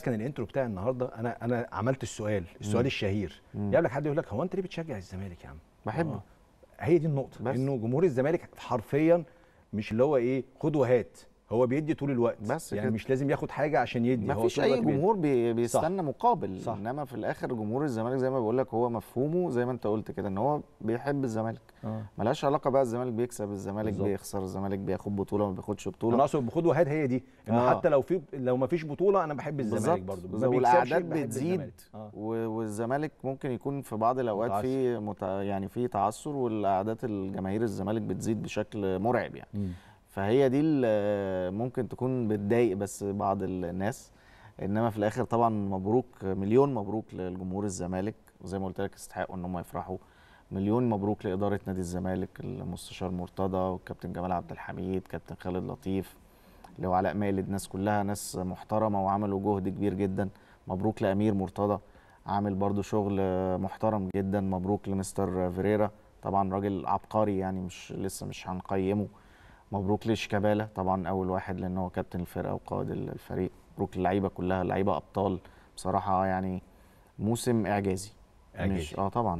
كان الانترو بتاع النهارده انا انا عملت السؤال السؤال مم. الشهير لك حد يقول لك هو انت ليه بتشجع الزمالك يا عم بحبه آه. هي دي النقطه بس. انه جمهور الزمالك حرفيا مش اللي هو ايه خد وهات هو بيدي طول الوقت بس يعني كده. مش لازم ياخد حاجه عشان يدي ما فيش اي جمهور بي... بيستنى صح. مقابل صح. انما في الاخر جمهور الزمالك زي ما بقول لك هو مفهومه زي ما انت قلت كده ان هو بيحب الزمالك آه. ملهاش علاقه بقى الزمالك بيكسب الزمالك بالزبط. بيخسر الزمالك بياخد بطوله ما بياخدش بطوله انا اقصد بخد وهاد هي دي ان آه. حتى لو في لو ما فيش بطوله انا بحب الزمالك برضه والاعداد بتزيد آه. والزمالك ممكن يكون في بعض الاوقات في مت... يعني في تعثر والاعداد الجماهير الزمالك بتزيد بشكل مرعب يعني م. فهي دي ممكن تكون بتضايق بس بعض الناس انما في الاخر طبعا مبروك مليون مبروك لجمهور الزمالك وزي ما قلت لك استحقوا ان هم يفرحوا مليون مبروك لاداره نادي الزمالك المستشار مرتضى والكابتن جمال عبد الحميد كابتن خالد لطيف لو علاء مالد الناس كلها ناس محترمه وعملوا جهد كبير جدا مبروك لامير مرتضى عامل برضو شغل محترم جدا مبروك لمستر فيريرا طبعا راجل عبقري يعني مش لسه مش هنقيمه مبروك لشيكابالا طبعا اول واحد لان هو كابتن الفرقه وقائد الفريق مبروك للعيبه كلها لعيبه ابطال بصراحه يعني موسم اعجازي, إعجازي. اه طبعا